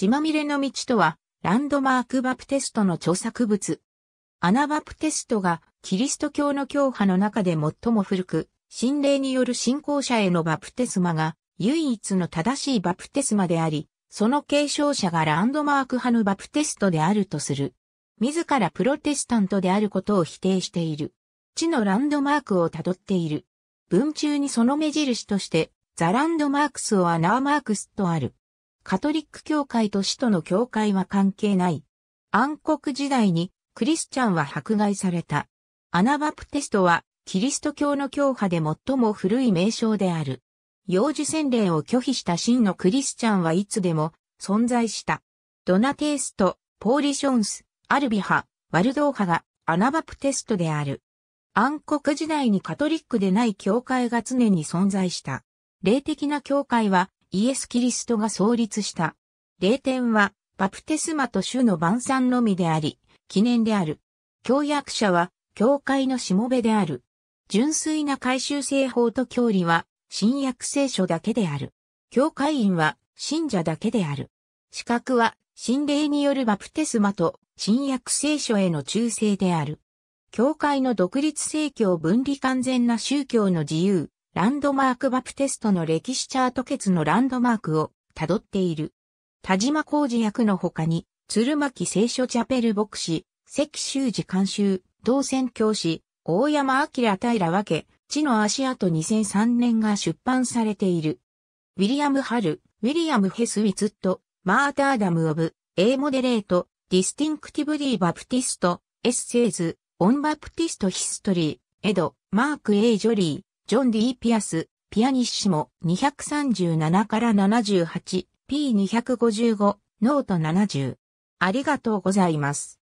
血まみれの道とは、ランドマークバプテストの著作物。アナバプテストが、キリスト教の教派の中で最も古く、神霊による信仰者へのバプテスマが、唯一の正しいバプテスマであり、その継承者がランドマーク派のバプテストであるとする。自らプロテスタントであることを否定している。地のランドマークを辿っている。文中にその目印として、ザ・ランドマークスをアナーマークスとある。カトリック教会と使徒の教会は関係ない。暗黒時代にクリスチャンは迫害された。アナバプテストはキリスト教の教派で最も古い名称である。幼児洗礼を拒否した真のクリスチャンはいつでも存在した。ドナテイスト、ポーリションス、アルビ派、ワルドー派がアナバプテストである。暗黒時代にカトリックでない教会が常に存在した。霊的な教会はイエス・キリストが創立した。霊典は、バプテスマと主の晩餐のみであり、記念である。教約者は、教会のしもべである。純粋な改修正法と教理は、新約聖書だけである。教会員は、信者だけである。資格は、神霊によるバプテスマと、新約聖書への忠誠である。教会の独立政教分離完全な宗教の自由、ランドマークバプテストの歴史チャート決のランドマークを辿っている。田島浩二役の他に、鶴巻聖書チャペル牧師、関修寺監修、同選教師、大山明平分け、地の足跡2003年が出版されている。ウィリアム・ハル、ウィリアム・ヘス・ウィツット、マーターダム・オブ、A モデレート、ディスティンクティブリー・バプティスト、エッセイズ、オン・バプティスト・ヒストリー、エド、マーク・エイ・ジョリー、ジョン・ディ・ピアス、ピアニッシモ237から78、P255、ノート70。ありがとうございます。